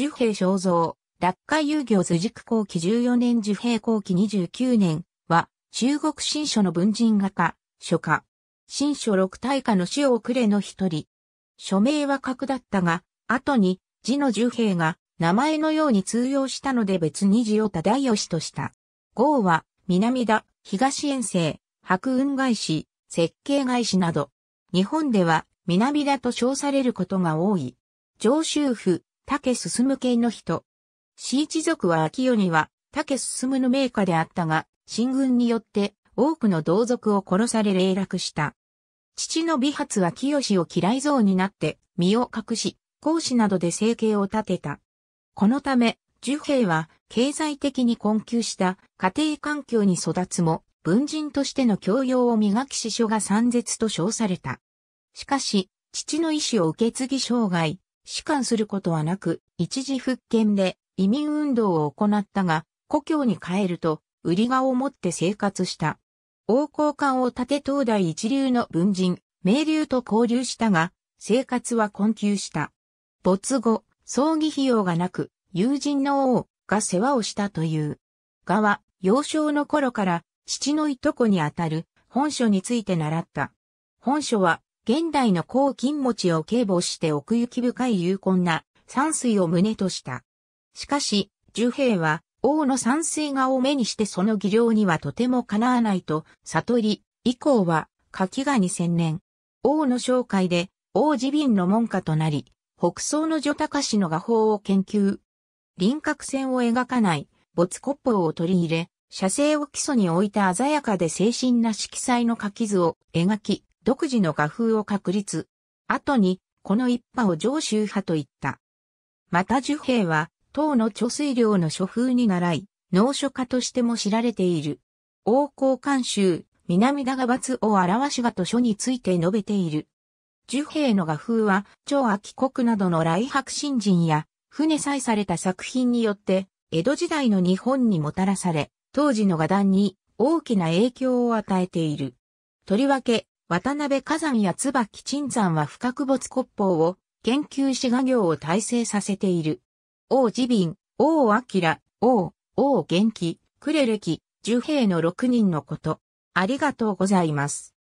樹兵肖像、落下遊行図軸後期14年樹兵後期29年は、中国新書の文人画家、書家。新書六大家の死を暮れの一人。署名は格だったが、後に字の樹兵が名前のように通用したので別に字を忠義とした。号は南田、東遠征、白雲外し、設計外しなど、日本では南田と称されることが多い。上州府、竹進系の人。市一族は秋代には竹進の名家であったが、進軍によって多くの同族を殺され霊落した。父の美髪は清を嫌い像うになって身を隠し、講師などで生計を立てた。このため、樹兵は経済的に困窮した家庭環境に育つも、文人としての教養を磨き師匠が三絶と称された。しかし、父の意志を受け継ぎ生涯、主官することはなく、一時復権で移民運動を行ったが、故郷に帰ると、売り顔を持って生活した。王公官を立て東大一流の文人、名流と交流したが、生活は困窮した。没後、葬儀費用がなく、友人の王が世話をしたという。画は、幼少の頃から、父のいとこにあたる、本書について習った。本書は、現代の黄金持を警護して奥行き深い有根な山水を旨とした。しかし、樹平は、王の山水画を目にしてその技量にはとてもかなわないと悟り、以降は、柿0 0 0年。王の紹介で、王自瓶の門下となり、北宋の女高氏の画法を研究。輪郭線を描かない、没骨法を取り入れ、写生を基礎に置いた鮮やかで精神な色彩の書き図を描き、独自の画風を確立。後に、この一派を上州派と言った。また樹平は、唐の貯水量の諸風に習い、農書家としても知られている。王公監修、南田が罰を表しがと書について述べている。樹平の画風は、超秋国などの来白新人や、船採された作品によって、江戸時代の日本にもたらされ、当時の画壇に大きな影響を与えている。とりわけ、渡辺火山や椿鎮山は深く没骨法を研究し画業を体制させている。王自敏、王明、王、王元気、クレレキ、の6人のこと。ありがとうございます。